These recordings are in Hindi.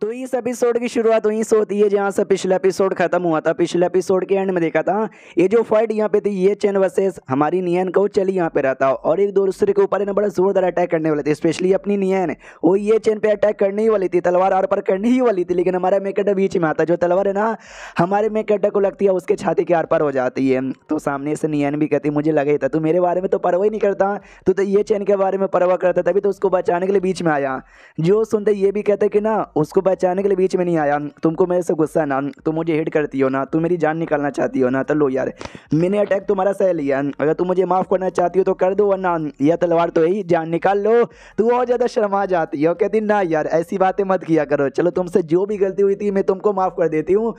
तो इस एपिसोड की शुरुआत वहीं से होती है जहाँ से पिछला एपिसोड खत्म हुआ था पिछले एपिसोड के एंड में देखा था ये जो फाइट यहाँ पे थी ये चैन वर्सेस हमारी नियन को चली यहाँ पे रहता और एक दूसरे के ऊपर बड़ा जोरदार अटैक करने वाले थे स्पेशली अपनी नियन वो ये चैन पे अटैक करने ही वाली थी तलवार आर पर करने ही वाली थी लेकिन हमारा मेकटा बीच में आता जो तलवार है ना हमारे मेकटा को लगती है उसके छाती के आर पर हो जाती है तो सामने से नियन भी कहती मुझे लगे था तू मेरे बारे में तो परवाह ही नहीं करता तू तो ये चैन के बारे में परवाह करता तभी तो उसको बचाने के लिए बीच में आया जो सुनते ये भी कहते कि ना उसको बचाने के लिए बीच में नहीं आया तुमको मेरे से गुस्सा ना तुम मुझे हिट करती हो ना तुम मेरी जान निकालना चाहती हो ना तो लो यार मैंने अटैक तुम्हारा सह लिया अगर तुम मुझे माफ़ करना चाहती हो तो कर दो वरना यह तलवार तो यही जान निकाल लो तू और ज़्यादा शर्मा जाती हो कहती ना यार ऐसी बातें मत किया करो चलो तुमसे जो भी गलती हुई थी मैं तुमको माफ़ कर देती हूँ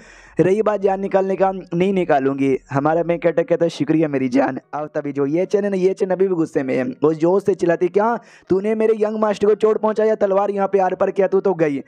रही बात जान निकालने का नहीं निकालूंगी हमारा मैं कहता कहता शुक्रिया मेरी जान अब तभी जो ये चैनल ये चैनल अभी भी गुस्से में है वो जोश से चिल्लाती क्या तूने मेरे यंग मास्टर को चोट पहुँचाया तलवार यहाँ पे आर पर किया तू तो गई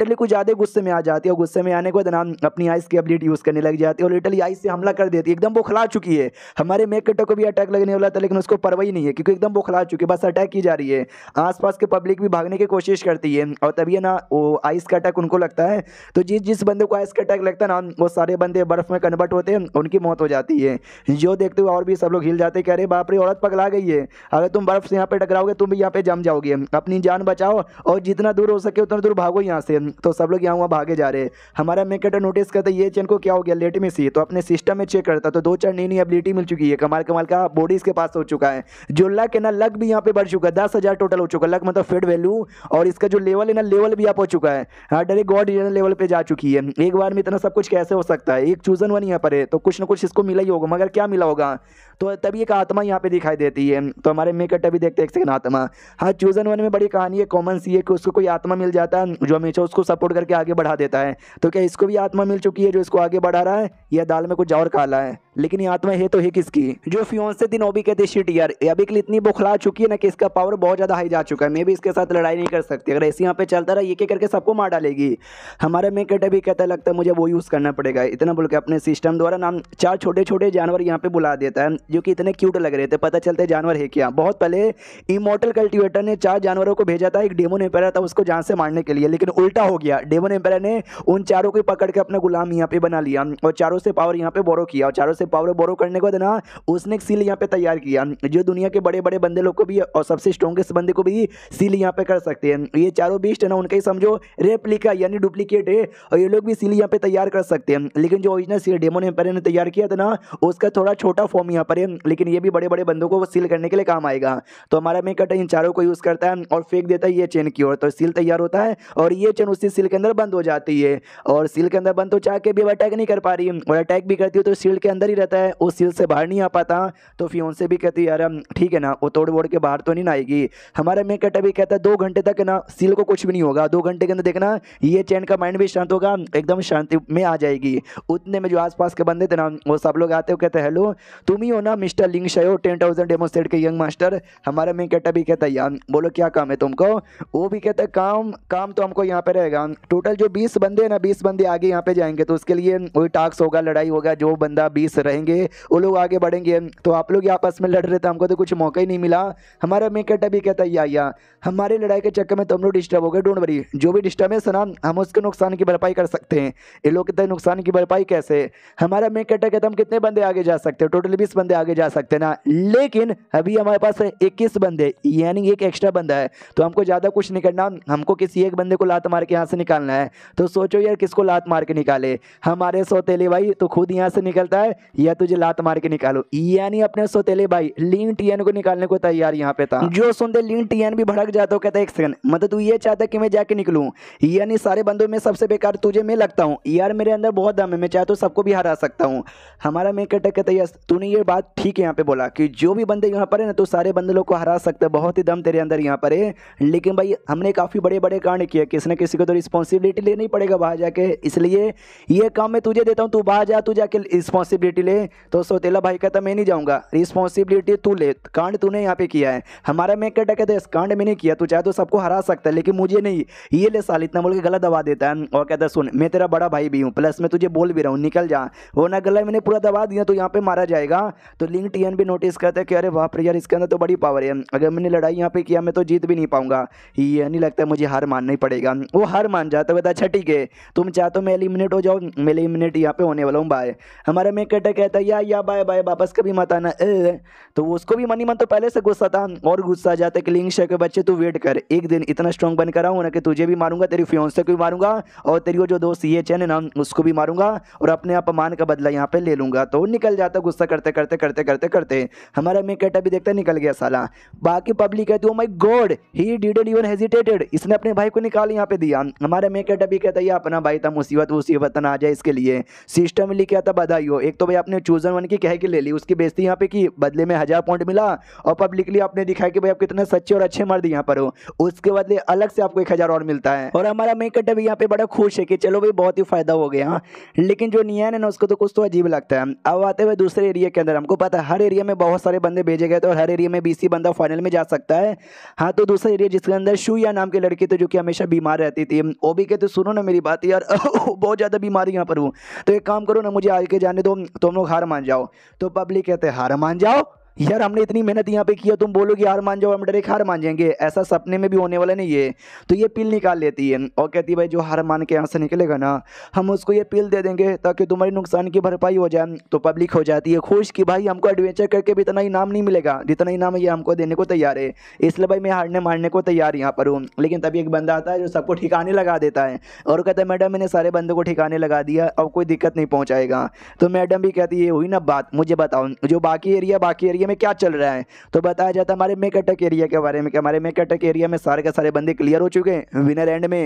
लिटरली कुछ ज़्यादा गुस्से में आ जाती है और गुस्से में आने के बाद नाम अपनी आइस की एबिलिटी यूज़ करने लग जाती है और लिटरली आइस से हमला कर देती है एकदम बोखला चुकी है हमारे मेक कटो को भी अटैक लगने वाला था लेकिन उसको परवाही नहीं है क्योंकि एकदम बोखला चुकी है बस अटैक की जा रही है आस के पब्लिक भी भागने की कोशिश करती है और तभी ना वो आइस का अटैक उनको लगता है तो जिस जिस बंदे को आइस का अटैक लगता है ना वो सारे बंदे बर्फ़ में कन्वर्ट होते हैं उनकी मौत हो जाती है जो देखते हुए और भी सब लोग हिल जाते कह रहे बाप रे औरत पगला गई है अगर तुम बर्फ़ से यहाँ पे टकराओगे तुम भी यहाँ पे जम जाओगे अपनी जान बचाओ और जितना दूर हो सके उतना दूर भागो यहाँ से तो सब लोग यहाँ वहाँ भागे जा रहे हैं हमारा मेकेटर नोटिस करता है ये चेन को क्या हो गया लेट में सी तो अपने सिस्टम में चेक करता तो दो चार नई नई एबिलिटी मिल चुकी है कमाल कमाल का बॉडी इसके पास हो चुका है जो लक है ना लक भी यहाँ पे बढ़ चुका है दस हज़ार टोटल हो चुका लक मतलब फेड वैल्यू और इसका जो लेवल है ना लेवल भी आप हो चुका है हाँ डायरेक्ट गॉड लेवल पर जा चुकी है एक बार में इतना सब कुछ कैसे हो सकता है एक चूजन वन यहाँ पर है तो कुछ ना कुछ इसको मिला ही होगा मगर क्या मिला होगा तो तभी एक आत्मा यहाँ पे दिखाई देती है तो हमारे मेकअट अभी देखते हैं एक सेकंड आत्मा हाँ चूजन वन में बड़ी कहानी है कॉमन सी है कि उसको कोई आत्मा मिल जाता है जो हमेशा उसको उसको सपोर्ट करके आगे बढ़ा देता है तो क्या इसको भी आत्मा मिल चुकी है जो इसको आगे बढ़ा रहा है या दाल में कुछ और काला है लेकिन ये आत्मा है तो है किसकी जो फ्यों से दिन ओबी कहते शिट यार अभी के लिए इतनी बुखला चुकी है ना कि इसका पावर बहुत ज़्यादा हाई जा चुका है मैं भी इसके साथ लड़ाई नहीं कर सकती अगर ऐसे यहाँ पे चलता रहा ये क्या करके सबको मार डालेगी हमारे में कटे भी कहता लगता है मुझे वो यूज़ करना पड़ेगा इतना बोल के अपने सिस्टम द्वारा नाम चार छोटे छोटे जानवर यहाँ पे बुला देता है जो कि इतने क्यूट लग रहे थे पता चलते जानवर है क्या बहुत पहले इमोटल कल्टिवेटर ने चार जानवरों को भेजा था एक डेमो ने पहला था उसको जान से मारने के लिए लेकिन उल्टा हो गया डेवन एम्पायर ने उन चारों को पकड़ के अपना गुलाम यहाँ पे बना लिया और चारों से पावर यहाँ पे बोरो किया और चारों से पावर बोरो करने के बाद ना उसने एक सील यहाँ पे तैयार किया जो दुनिया के बड़े बड़े बंदे लोग को भी और सबसे स्ट्रॉन्गेस्ट बंदे को भी सील यहाँ पे कर सकते हैं ये चारों बीस्ट है ना उनका ही समझो रेप्लिका यानी डुप्लीकेट है और ये लोग भी सील यहाँ पे तैयार कर सकते हैं लेकिन जो ओरिजिनल सील डेमोन एम्पायर ने तैयार किया था ना उसका थोड़ा छोटा फॉर्म यहाँ पर है लेकिन ये भी बड़े बड़े बंदों को सील करने के लिए काम आएगा तो हमारा मेकट इन चारों को यूज़ करता है और फेंक देता है ये चेन की ओर तो सील तैयार होता है और ये चेन उसी सील के अंदर बंद हो जाती है और सील के अंदर बंद तो चाह के भी अब अटैक नहीं कर पा रही और अटैक भी करती है तो सील के अंदर ही रहता है उस सील से बाहर नहीं आ पाता तो फिर उनसे भी कहती यार ठीक है ना वो तोड़ वोड़ के बाहर तो नहीं ना आएगी हमारा मेक कटा भी कहता है दो घंटे तक ना सील को कुछ भी नहीं होगा दो घंटे के अंदर देखना ये चैन का माइंड भी शांत होगा एकदम शांति में आ जाएगी उतने में जो आस के बंदे थे ना वो सब लोग आते हो कहते हैं हेलो तुम ही हो ना मिस्टर लिंग शयो टेन थाउजेंड डेमोस्ट्रेट के यंग मास्टर हमारा मेक कटा भी कहता है यार बोलो क्या काम है तुमको वो भी कहता है काम काम तो हमको यहाँ पर रहेगा जाएगा टोटल जो बीस बंदे ना बीस बंदे आगे यहाँ पे जाएंगे तो उसके लिए कोई टास्क होगा लड़ाई होगा जो बंदा बीस रहेंगे वो लोग आगे बढ़ेंगे तो आप लोग आपस में लड़ रहे थे हमको तो कुछ मौका ही नहीं मिला हमारा मेकट अभी कहता है या हमारे लड़ाई के चक्कर में तो हम लोग डिस्टर्ब हो गए डोंट वरी जो भी डिस्टर्बेंस है ना हम उसके नुकसान की भरपाई कर सकते हैं ये लोग कहते नुकसान की भरपाई कैसे हमारा मेकट कहता हम कितने बंदे आगे जा सकते हैं टोटल बीस बंदे आगे जा सकते हैं ना लेकिन अभी हमारे पास इक्कीस बंदे यानी एक एक्स्ट्रा बंदा है तो हमको ज़्यादा कुछ नहीं करना हमको किसी एक बंदे को लात मार के यहाँ से निकालना है तो सोचो यार किसको लात मार के निकाले हमारे सौतेले भाई तो खुद यहाँ से निकलता है या तुझे लात मार के निकालो यानी अपने सौतेले भाई लीन टीएन को निकालने को तैयार यहाँ पे था जो सुनते लीन टीएन भी भड़क जाता कहता है एक सेकंड मतलब तू ये चाहता है कि मैं जाके निकलू यानी सारे बंदों में सबसे बेकार तुझे मैं लगता हूँ यार मेरे अंदर बहुत दम है मैं चाहे तो सबको भी हरा सकता हूँ हमारा मैं कटक कहता है तूने ये बात ठीक है यहाँ पे बोला कि जो भी बंदे यहाँ पर है ना तो सारे बंदे लोग को हरा सकते बहुत ही दम तेरे अंदर यहाँ पर है लेकिन भाई हमने काफ़ी बड़े बड़े कांड किए किसी न किसी को तो रिस्पॉन्सिबिलिटी लेनी पड़ेगा बाहर जाके इसलिए ये काम मैं तुझे देता हूँ तू बाहर जा तू जाके रिस्पॉन्सिबिलिटी ले तो सोतेला भाई कहता मैं नहीं जाऊँगा रिस्पॉन्सिबिलिटी तू ले कांड तूने यहाँ पे किया है हमारा मैं कहता कहते इस कांड मैंने किया तू चाहे तो सबको हरा सकता है लेकिन मुझे नहीं ये ले साल इतना बोल के गला दबा देता है और कहता सुन मैं तेरा बड़ा भाई भी हूँ प्लस मैं तुझे बोल भी रहा हूँ निकल जा वो ना गला मैंने पूरा दबा दिया तो यहाँ पे मारा जाएगा तो लिंक टी भी नोटिस करते कि अरे बाप यार इसके अंदर तो बड़ी पावर है अगर मैंने लड़ाई यहाँ पे किया मैं तो जीत भी नहीं पाऊंगा ये नहीं लगता मुझे हार मानना ही पड़ेगा वो हार मान जाता है बता अच्छा ठीक है तुम चाहते हो मैं एलिमिनेट हो जाओ मैं एलिमिनेट यहाँ पे होने वाला हूँ बाय हमारा मेक कटर कहता है या या बाय बाय वापस कभी मत आना ए तो उसको भी मनी मन तो पहले से गुस्सा था और गुस्सा आ जाता है कि लिंग शेयर के बच्चे तू वेट कर एक दिन इतना स्ट्रॉन्ग बन कर आऊँ ना कि तुझे भी मारूंगा तेरी फ्योन्से से भी मारूंगा और तेरी वो जो दोस्त ये चैन है ना उसको भी मारूंगा और अपने अपमान का बदला यहाँ पे ले लूंगा तो निकल जाता गुस्सा करते करते करते करते करते हमारा मेक कटर भी देखता निकल गया साला बाकी पब्लिक कहती ओ माई गॉड ही डिडेड इवन हेजिटेटेड इसने अपने भाई को निकाल यहाँ पे दिया जान हमारे में क्या टबी कहता है अपना भाई था मुसीबत मुसीबत ना आ जाए इसके लिए सिस्टम लिख क्या था बधाई हो एक तो भाई आपने चूजन वन की कह के ले ली उसकी बेजती यहाँ पे कि बदले में हज़ार पॉइंट मिला और पब्लिकली आपने दिखाया कि भाई आप कितने सच्चे और अच्छे मर्द यहाँ पर हो उसके बदले अलग से आपको एक हज़ार और मिलता है और हमारा मेकर डबी यहाँ पे बड़ा खुश है कि चलो भाई बहुत ही फ़ायदा हो गया लेकिन जो नियन है ना उसको तो कुछ तो अजीब लगता है अब आते हुए दूसरे एरिया के अंदर हमको पता है हर एरिया में बहुत सारे बंदे भेजे गए थे और हर एरिया में बीसी बंदा फाइनल में जा सकता है हाँ तो दूसरा एरिया जिसके अंदर शू या नाम की लड़की थी जो कि हमेशा बीमार रहती थी वो भी कहते सुनो ना मेरी बात यार बहुत ज़्यादा बीमारी यहाँ पर हूँ तो एक काम करो ना मुझे आगे जाने दो तुम लोग हार मान जाओ तो पब्लिक कहते हार मान जाओ यार हमने इतनी मेहनत यहाँ पे किया तुम बोलो कि हार मान जाओ हम डरे हार मान जाएंगे ऐसा सपने में भी होने वाला नहीं है तो ये पिल निकाल लेती है और कहती है भाई जो हार मान के यहाँ से निकलेगा ना हम उसको ये पिल दे देंगे ताकि तुम्हारी नुकसान की भरपाई हो जाए तो पब्लिक हो जाती है खुश कि भाई हमको एडवेंचर करके भी इतना इनाम नहीं मिलेगा जितना इनाम ये हमको देने को तैयार है इसलिए भाई मैं हारने मारने को तैयार यहाँ पर हूँ लेकिन तभी एक बंदा आता है जो सबको ठिकाने लगा देता है और कहता है मैडम मैंने सारे बंदों को ठिकाने लगा दिया अब कोई दिक्कत नहीं पहुँचाएगा तो मैडम भी कहती है हुई ना बात मुझे बताओ जो बाकी एरिया बाकी एरिया में क्या चल रहा है तो बताया जाता है हमारे मेक अटक एरिया के बारे में कि हमारे मेक अटक एरिया में सारे के सारे बंदे क्लियर हो चुके हैं विनर एंड में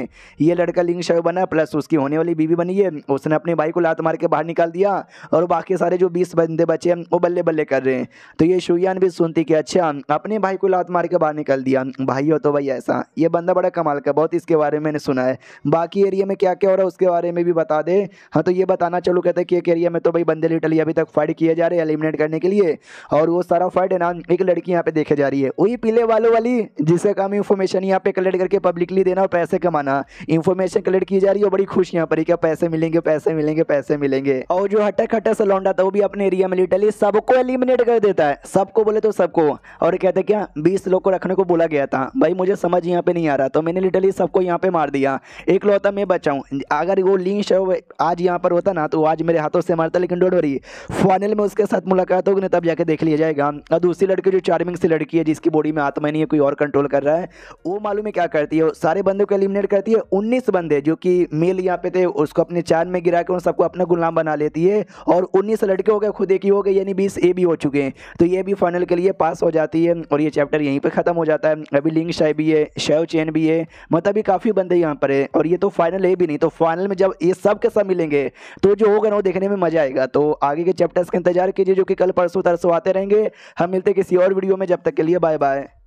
ये लड़का लिंग शव बना प्लस उसकी होने वाली बीवी बनी है उसने अपने भाई को लात मार के बाहर निकाल दिया और बाकी सारे जो बीस बंदे बचे हैं वो बल्ले बल्ले कर रहे हैं तो ये शुयान भी सुनती कि अच्छा अपने भाई को लात मार के बाहर निकाल दिया भाई हो तो भाई ऐसा ये बंदा बड़ा कमाल का बहुत इसके बारे में मैंने सुना है बाकी एरिया में क्या क्या हो रहा है उसके बारे में भी बता दे हाँ तो ये बताना चलो कहते हैं कि एक एरिया में तो भाई बंदे लिटली अभी तक फाइट किए जा रहे हैं एलिमिनेट करने के लिए और वो सारा है ना एक लड़की यहाँ पे देखे जा रही है वही पीले वालों वाली जिसे काम इन्फॉर्मेशन यहाँ पे कलेक्ट करके पब्लिकली देना और पैसे कमाना इन्फॉर्मेशन कलेक्ट की जा रही है बड़ी खुश यहाँ पर क्या पैसे मिलेंगे पैसे मिलेंगे पैसे मिलेंगे और जो हट्टा खट्टा लौंडा था वो भी अपने एरिया में लिटली सबको एलिमिनेट कर देता है सबको बोले तो सबको और कहते क्या बीस लोग को रखने को बोला गया था भाई मुझे समझ यहाँ पे नहीं आ रहा तो मैंने लिटली सबको यहाँ पे मार दिया एक लौता मैं बचाऊँ अगर वो लिंक आज यहाँ पर होता ना तो आज मेरे हाथों से मारता लेकिन डोडोरी फाइनल में उसके साथ मुलाकात होगी तब जाके देख लिया जाएगा जाएगा और दूसरी लड़की जो चार्मिंग सी लड़की है जिसकी बॉडी में आत्मा नहीं है कोई और कंट्रोल कर रहा है वो मालूम है क्या करती है सारे बंदों को एलिमिनेट करती है उन्नीस बंदे जो कि मेल यहाँ पे थे उसको अपने चार में गिरा के उन सबको अपना गुलाम बना लेती है और उन्नीस लड़के हो गए खुद एक ही हो गए यानी बीस ए भी हो चुके हैं तो ये भी फाइनल के लिए पास हो जाती है और ये चैप्टर यहीं पर ख़त्म हो जाता है अभी लिंग शाय भी है शैव चैन भी है मतलब भी काफ़ी बंदे यहाँ पर है और ये तो फाइनल है भी नहीं तो फाइनल में जब ये सब के सब मिलेंगे तो जो होगा ना वो देखने में मज़ा आएगा तो आगे के चैप्टर्स का इंतजार कीजिए जो कि कल परसों तरसों आते रहेंगे हम मिलते किसी और वीडियो में जब तक के लिए बाय बाय